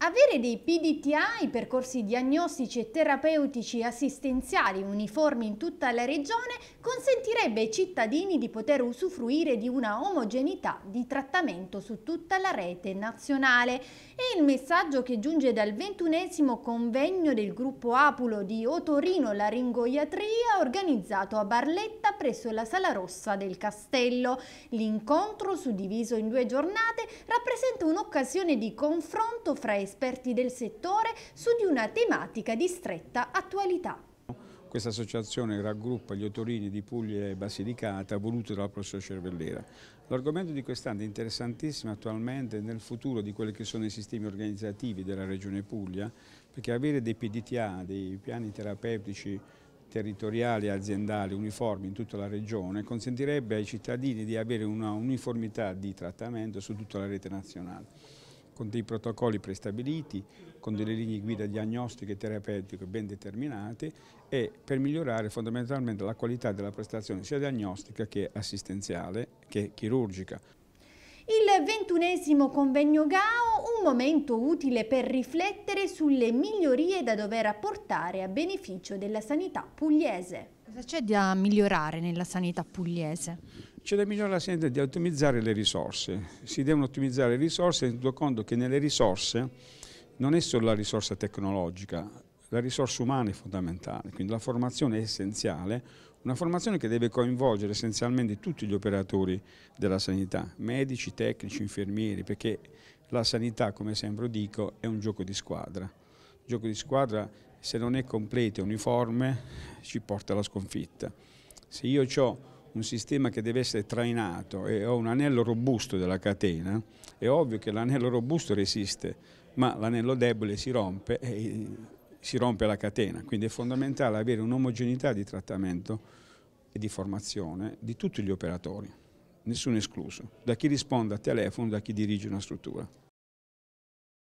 Avere dei PDTA, i percorsi diagnostici e terapeutici assistenziali uniformi in tutta la regione, consentirebbe ai cittadini di poter usufruire di una omogeneità di trattamento su tutta la rete nazionale. È il messaggio che giunge dal ventunesimo convegno del gruppo Apulo di Otorino Laringoiatria organizzato a Barletta presso la Sala Rossa del Castello. L'incontro, suddiviso in due giornate, rappresenta un'occasione di confronto fra i esperti del settore su di una tematica di stretta attualità. Questa associazione raggruppa gli otorini di Puglia e Basilicata voluti dal professor Cervellera. L'argomento di quest'anno è interessantissimo attualmente nel futuro di quelli che sono i sistemi organizzativi della Regione Puglia, perché avere dei PDTA, dei piani terapeutici territoriali e aziendali uniformi in tutta la regione consentirebbe ai cittadini di avere una uniformità di trattamento su tutta la rete nazionale con dei protocolli prestabiliti, con delle linee guida diagnostiche e terapeutiche ben determinate e per migliorare fondamentalmente la qualità della prestazione sia diagnostica che assistenziale che chirurgica. Il ventunesimo convegno GAO momento utile per riflettere sulle migliorie da dover apportare a beneficio della sanità pugliese. Cosa c'è da migliorare nella sanità pugliese? C'è da migliorare la sanità di ottimizzare le risorse. Si devono ottimizzare le risorse tenendo conto che nelle risorse non è solo la risorsa tecnologica, la risorsa umana è fondamentale, quindi la formazione è essenziale, una formazione che deve coinvolgere essenzialmente tutti gli operatori della sanità, medici, tecnici, infermieri, perché la sanità, come sempre dico, è un gioco di squadra. Il gioco di squadra, se non è completo e uniforme, ci porta alla sconfitta. Se io ho un sistema che deve essere trainato e ho un anello robusto della catena, è ovvio che l'anello robusto resiste, ma l'anello debole si rompe e si rompe la catena. Quindi è fondamentale avere un'omogeneità di trattamento e di formazione di tutti gli operatori nessuno escluso, da chi risponde a telefono, da chi dirige una struttura.